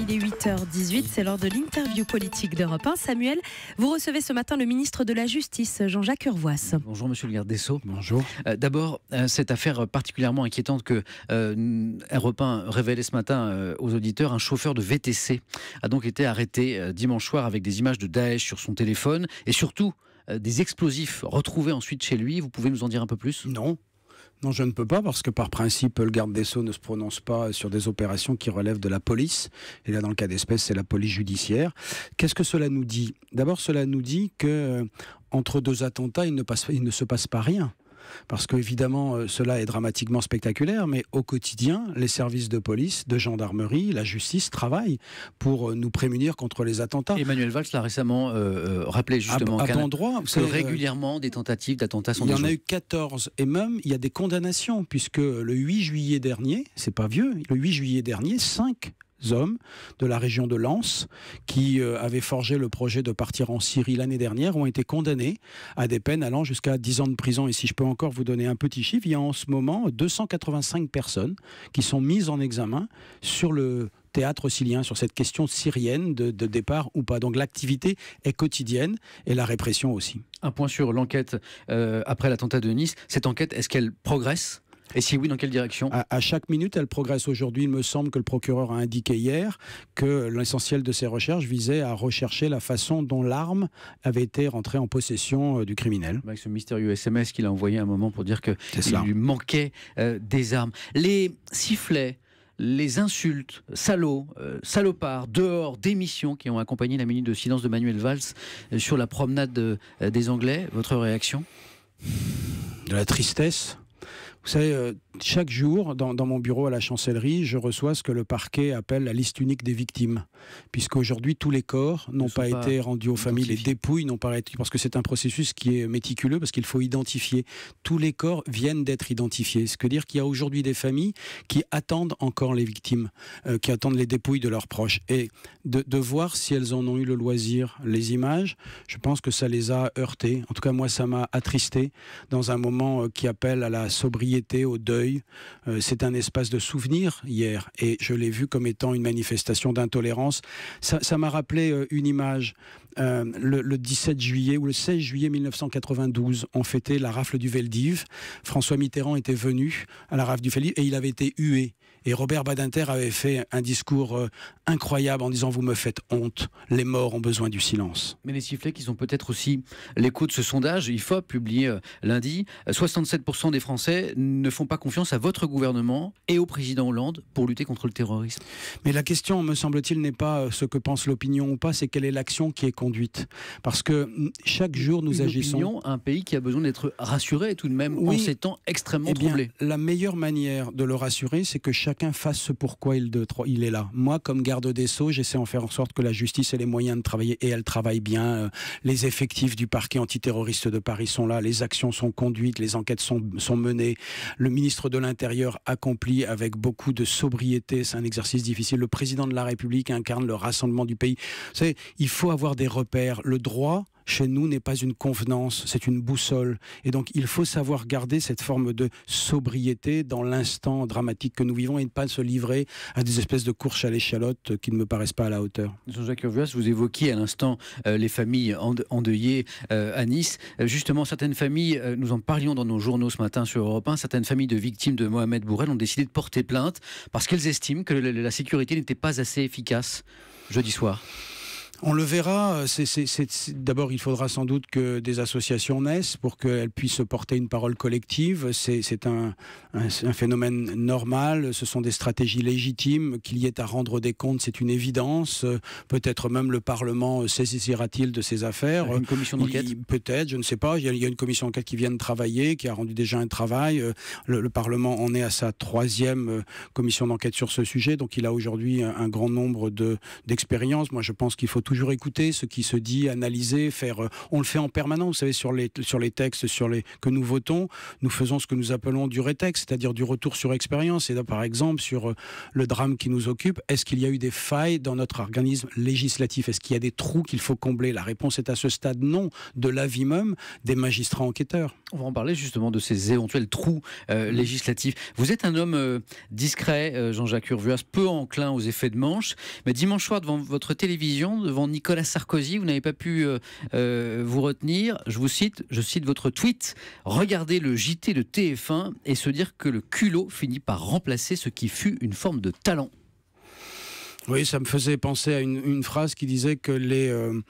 il est 8h18, c'est l'heure de l'interview politique d'Europe 1. Samuel, vous recevez ce matin le ministre de la Justice, Jean-Jacques Urvois. Bonjour monsieur le garde des Sceaux. Bonjour. Euh, d'abord, euh, cette affaire particulièrement inquiétante que euh, Europe 1 révélait ce matin euh, aux auditeurs, un chauffeur de VTC a donc été arrêté dimanche soir avec des images de Daesh sur son téléphone et surtout des explosifs retrouvés ensuite chez lui. Vous pouvez nous en dire un peu plus Non, non, je ne peux pas parce que par principe, le garde des Sceaux ne se prononce pas sur des opérations qui relèvent de la police. Et là, dans le cas d'espèce, c'est la police judiciaire. Qu'est-ce que cela nous dit D'abord, cela nous dit que euh, entre deux attentats, il ne se passe pas rien. Parce qu'évidemment, euh, cela est dramatiquement spectaculaire, mais au quotidien, les services de police, de gendarmerie, la justice travaillent pour euh, nous prémunir contre les attentats. Emmanuel Valls l'a récemment euh, rappelé justement à, à endroit droit, régulièrement des tentatives d'attentats sont Il y en a eu 14 et même il y a des condamnations puisque le 8 juillet dernier, c'est pas vieux, le 8 juillet dernier, 5 hommes de la région de Lens qui euh, avaient forgé le projet de partir en Syrie l'année dernière ont été condamnés à des peines allant jusqu'à 10 ans de prison. Et si je peux encore vous donner un petit chiffre, il y a en ce moment 285 personnes qui sont mises en examen sur le théâtre syrien, sur cette question syrienne de, départ ou pas. Donc l'activité est quotidienne et la répression aussi. Un point sur l'enquête euh, après l'attentat de Nice. Cette enquête, est-ce qu'elle progresse et si oui, dans quelle direction à, chaque minute, elle progresse. Aujourd'hui, il me semble que le procureur a indiqué hier que l'essentiel de ses recherches visait à rechercher la façon dont l'arme avait été rentrée en possession euh, du criminel. Bah, avec ce mystérieux SMS qu'il a envoyé à un moment pour dire que lui manquait euh, des armes. Les sifflets les insultes, salauds, euh, salopards, dehors, démissions qui ont accompagné la minute de silence de Manuel Valls sur la promenade des Anglais. Votre réaction De la tristesse vous savez, euh, chaque jour, dans, mon bureau à la chancellerie, je reçois ce que le parquet appelle la liste unique des victimes. Puisqu'aujourd'hui, tous les corps n'ont pas, été rendus aux familles, les dépouilles n'ont pas été. Parce que c'est un processus qui est méticuleux, parce qu'il faut identifier. Tous les corps viennent d'être identifiés. Ce que dire qu'il y a aujourd'hui des familles qui attendent encore les victimes, euh, qui attendent les dépouilles de leurs proches. Et de, de, voir si elles en ont eu le loisir, les images, je pense que ça les a heurtées. En tout cas, moi, ça m'a attristé dans un moment euh, qui appelle à la sobriété, au deuil euh, c'est un espace de souvenir hier et je l'ai vu comme étant une manifestation d'intolérance. Ça m'a rappelé euh, une image. Euh, le, le, 17 juillet ou le 16 juillet 1992, on fêtait la rafle du Veldiv. François Mitterrand était venu à la rafle du Veldiv et il avait été hué. Et Robert Badinter avait fait un discours euh, incroyable en disant Vous me faites honte, les morts ont besoin du silence. Mais les sifflets qui sont peut-être aussi l'écho de ce sondage, IFOP, publié publier euh, lundi 67% euh, des Français ne font pas confiance à votre gouvernement et au président Hollande pour lutter contre le terrorisme. Mais la question, me semble-t-il, n'est pas ce que pense l'opinion ou pas, c'est quelle est l'action qui est conduite. Parce que mm, chaque jour, nous agissons. un pays qui a besoin d'être rassuré tout de même en ces temps extrêmement eh bien, La meilleure manière de le rassurer, c'est que chaque chacun fasse ce pourquoi il, il est là. Moi, comme garde des Sceaux, j'essaie en faire en sorte que la justice ait les moyens de travailler et elle travaille bien. Euh, les effectifs du parquet antiterroriste de Paris sont là, les actions sont conduites, les enquêtes sont, menées. Le ministre de l'Intérieur accomplit avec beaucoup de sobriété, c'est un exercice difficile. Le président de la République incarne le rassemblement du pays. Vous il faut avoir des repères. Le droit, chez nous n'est pas une convenance, c'est une boussole. Et donc il faut savoir garder cette forme de sobriété dans l'instant dramatique que nous vivons et ne pas se livrer à des espèces de courses à l'échalote qui ne me paraissent pas à la hauteur. Jean-Jacques Urvias, vous évoquiez à l'instant euh, les familles endeuillées euh, à Nice. Euh, justement, certaines familles, nous en parlions dans nos journaux ce matin sur Europe 1, certaines familles de victimes de Mohamed Bourrel ont décidé de porter plainte parce qu'elles estiment que la sécurité n'était pas assez efficace jeudi soir. On le verra. Euh, d'abord, il faudra sans doute que des associations naissent pour qu'elles puissent porter une parole collective. C'est un, phénomène normal. Ce sont des stratégies légitimes. Qu'il y ait à rendre des comptes, c'est une évidence. Euh, peut-être même le Parlement euh, saisira-t-il de ces affaires. Une commission d'enquête Peut-être, je ne sais pas. Il y, a, une commission d'enquête qui vient de travailler, qui a rendu déjà un travail. Le, Parlement en est à sa troisième commission d'enquête sur ce sujet. Donc, il a aujourd'hui un, grand nombre d'expériences. Moi, je pense qu'il faut toujours écouter ce qui se dit, analyser, faire. Euh, on le fait en permanence, vous savez, sur les, sur les textes sur les, que nous votons, nous faisons ce que nous appelons du rétexte, c'est-à-dire du retour sur expérience. Et là, par exemple, sur euh, le drame qui nous occupe, est-ce qu'il y a eu des failles dans notre organisme législatif Est-ce qu'il y a des trous qu'il faut combler La réponse est à ce stade non, de l'avis même des magistrats enquêteurs. On va en parler justement de ces éventuels trous euh, législatifs. Vous êtes un homme discret, Jean-Jacques Urvuas, peu enclin aux effets de manche, mais dimanche soir, devant votre télévision, devant Nicolas Sarkozy. Vous n'avez pas pu euh, euh, vous retenir. Je vous cite, je cite votre tweet. Regardez le JT de TF1 et se dire que le culot finit par remplacer ce qui fut une forme de talent. Oui, ça me faisait penser à une, phrase qui disait que les, euh,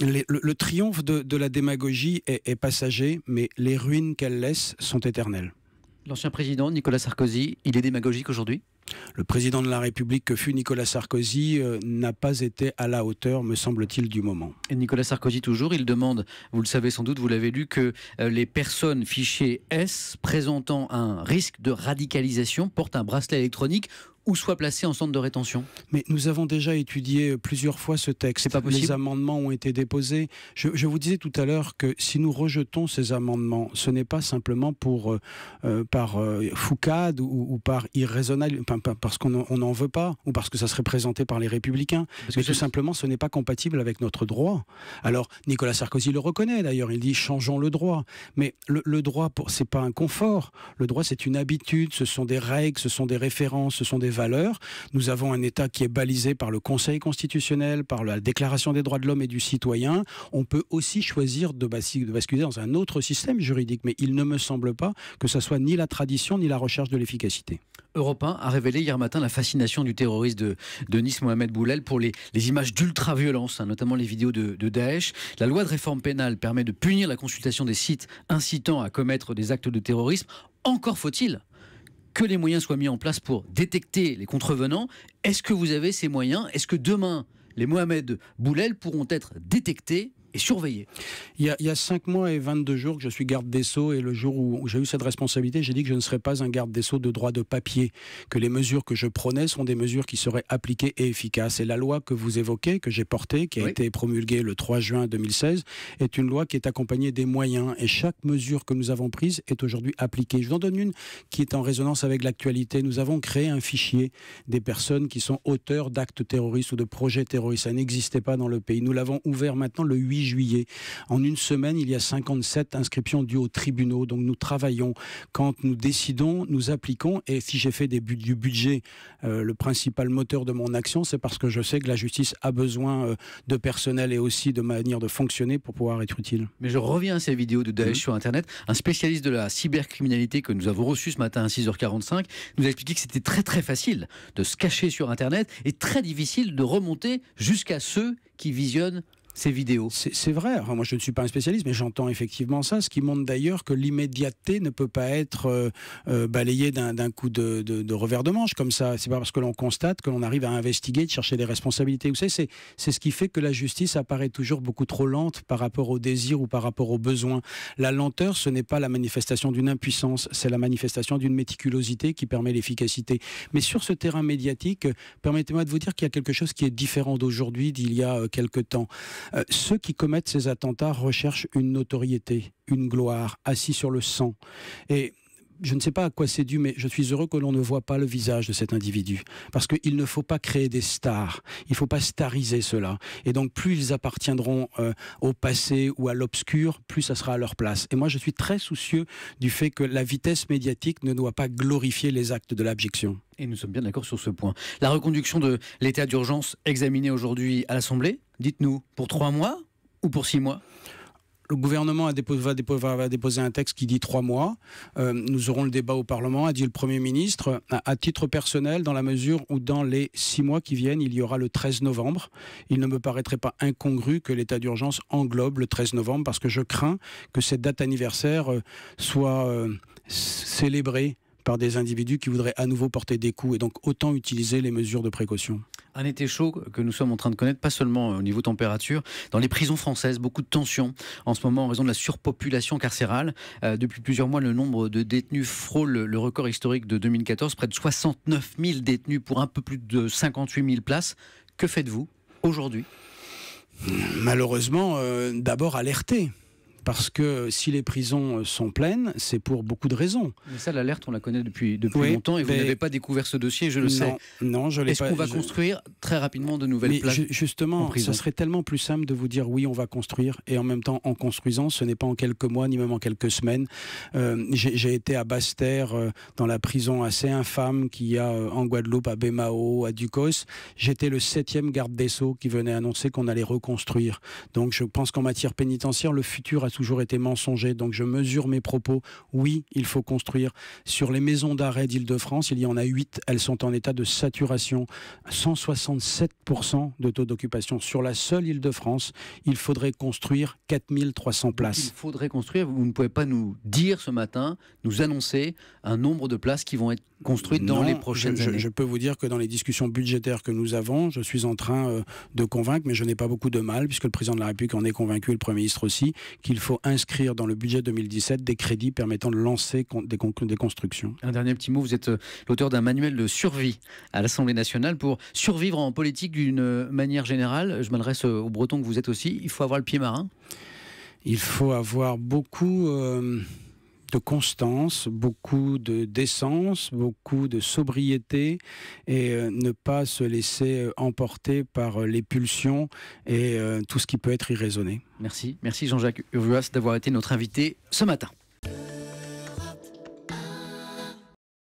le, triomphe de, la démagogie est, est passager, mais les ruines qu'elle laisse sont éternelles. L'ancien président Nicolas Sarkozy, il est démagogique aujourd'hui le président de la République que fut Nicolas Sarkozy euh, n'a pas été à la hauteur, me semble-t-il, du moment. Et Nicolas Sarkozy, toujours, il demande, vous le savez sans doute, vous l'avez lu, que euh, les personnes fichées S présentant un risque de radicalisation portent un bracelet électronique ou soit placé en centre de rétention Mais nous avons déjà étudié plusieurs fois ce texte. Pas possible. Les amendements ont été déposés. Je, vous disais tout à l'heure que si nous rejetons ces amendements, ce n'est pas simplement pour euh, euh, par euh, foucade ou, par irraisonnable, parce qu'on n'en veut pas ou parce que ça serait présenté par les Républicains. mais tout simplement, ce n'est pas compatible avec notre droit. Alors Nicolas Sarkozy le reconnaît d'ailleurs. Il dit changeons le droit. Mais le, droit, ce c'est pas un confort. Le droit, c'est une habitude. Ce sont des règles, ce sont des références, ce sont des valeurs. Nous avons un État qui est balisé par le Conseil constitutionnel, par la Déclaration des droits de l'homme et du citoyen. On peut aussi choisir de, basculer dans un autre système juridique, mais il ne me semble pas que ce soit ni la tradition ni la recherche de l'efficacité. Europe a révélé hier matin la fascination du terroriste de, Nice, Mohamed Boulel, pour les, images d'ultra-violence, hein, notamment les vidéos de, de, Daesh. La loi de réforme pénale permet de punir la consultation des sites incitant à commettre des actes de terrorisme. Encore faut-il que les moyens soient mis en place pour détecter les contrevenants. Est-ce que vous avez ces moyens Est-ce que demain, les Mohamed Boulel pourront être détectés surveiller. surveillé. Il y, a, il 5 mois et 22 jours que je suis garde des Sceaux et le jour où j'ai eu cette responsabilité, j'ai dit que je ne serais pas un garde des Sceaux de droit de papier, que les mesures que je prenais sont des mesures qui seraient appliquées et efficaces. Et la loi que vous évoquez, que j'ai portée, qui a été promulguée le 3 juin 2016, est une loi qui est accompagnée des moyens et chaque mesure que nous avons prise est aujourd'hui appliquée. Je vous en donne une qui est en résonance avec l'actualité. Nous avons créé un fichier des personnes qui sont auteurs d'actes terroristes ou de projets terroristes. Ça n'existait pas dans le pays. Nous l'avons ouvert maintenant le 8 juillet. En une semaine, il y a 57 inscriptions dues aux tribunaux. Donc nous travaillons. Quand nous décidons, nous appliquons. Et si j'ai fait des du budget euh, le principal moteur de mon action, c'est parce que je sais que la justice a besoin euh, de personnel et aussi de manière de fonctionner pour pouvoir être utile. Mais je reviens à ces vidéos de Daesh mhm. sur Internet. Un spécialiste de la cybercriminalité que nous avons reçu ce matin à 6h45 nous a expliqué que c'était très très facile de se cacher sur Internet et très difficile de remonter jusqu'à ceux qui visionnent ces vidéos. C'est vrai. moi, je ne suis pas un spécialiste, mais j'entends effectivement ça, ce qui montre d'ailleurs que l'immédiateté ne peut pas être euh, euh, balayée d'un coup de, de, de, revers de manche comme ça. C'est pas parce que l'on constate que l'on arrive à investiguer, de chercher des responsabilités. Vous savez, c'est ce qui fait que la justice apparaît toujours beaucoup trop lente par rapport au désir ou par rapport aux besoins. La lenteur, ce n'est pas la manifestation d'une impuissance, c'est la manifestation d'une méticulosité qui permet l'efficacité. Mais sur ce terrain médiatique, permettez-moi de vous dire qu'il y a quelque chose qui est différent d'aujourd'hui, d'il y a euh, quelque temps. Euh, ceux qui commettent ces attentats recherchent une notoriété, une gloire, assis sur le sang. Et je ne sais pas à quoi c'est dû, mais je suis heureux que l'on ne voit pas le visage de cet individu. Parce qu'il ne faut pas créer des stars. Il ne faut pas stariser cela. Et donc, plus ils appartiendront euh, au passé ou à l'obscur, plus ça sera à leur place. Et moi, je suis très soucieux du fait que la vitesse médiatique ne doit pas glorifier les actes de l'abjection. Et nous sommes bien d'accord sur ce point. La reconduction de l'état d'urgence examinée aujourd'hui à l'Assemblée, Dites-nous, pour trois mois ou pour six mois le gouvernement a déposé, va, déposer, un texte qui dit trois mois. Euh, nous aurons le débat au Parlement, a dit le Premier ministre. À, titre personnel, dans la mesure où dans les six mois qui viennent, il y aura le 13 novembre, il ne me paraîtrait pas incongru que l'état d'urgence englobe le 13 novembre, parce que je crains que cette date anniversaire euh, soit euh, célébrée par des individus qui voudraient à nouveau porter des coups, et donc autant utiliser les mesures de précaution un été chaud que nous sommes en train de connaître, pas seulement euh, au niveau température, dans les prisons françaises, beaucoup de tensions en ce moment en raison de la surpopulation carcérale. Euh, depuis plusieurs mois, le nombre de détenus frôle le record historique de 2014, près de 69 000 détenus pour un peu plus de 58 000 places. Que faites-vous aujourd'hui Malheureusement, euh, d'abord alerter. Parce que si les prisons euh, sont pleines, c'est pour beaucoup de raisons. Mais ça, l'alerte, on la connaît depuis, depuis longtemps et vous n'avez pas découvert ce dossier, je le sais. Non, je l'ai Est-ce qu'on va construire très rapidement de nouvelles places Justement, ce serait tellement plus simple de vous dire oui, on va construire et en même temps, en construisant, ce n'est pas en quelques mois ni même en quelques semaines. Euh, j'ai été à Basse-Terre, euh, dans la prison assez infâme qu'il y a en Guadeloupe, à Bémao, à Ducos. J'étais le septième garde des Sceaux qui venait annoncer qu'on allait reconstruire. Donc je pense qu'en matière pénitentiaire, le futur a toujours été mensonger, donc je mesure mes propos. Oui, il faut construire. Sur les maisons d'arrêt d'Île-de-France, il y en a huit, elles sont en état de saturation. 167% de taux d'occupation. Sur la seule Île-de-France, il faudrait construire 4300 places. il faudrait construire, vous ne pouvez pas nous dire ce matin, nous annoncer un nombre de places qui vont être construites dans les prochaines je, années. Je peux vous dire que dans les discussions budgétaires que nous avons, je suis en train euh, de convaincre, mais je n'ai pas beaucoup de mal, puisque le président de la République en est convaincu, le Premier ministre aussi, qu'il il faut inscrire dans le budget 2017 des crédits permettant de lancer des, constructions. Un dernier petit mot, vous êtes euh, l'auteur d'un manuel de survie à l'Assemblée nationale pour survivre en politique d'une euh, manière générale. Je m'adresse euh, aux Bretons que vous êtes aussi. Il faut avoir le pied marin. Il faut avoir beaucoup constance, beaucoup de décence, beaucoup de sobriété et euh, ne pas se laisser euh, emporter par euh, les pulsions et tout ce qui peut être irraisonné. Merci, merci Jean-Jacques Urvuas d'avoir été notre invité ce matin.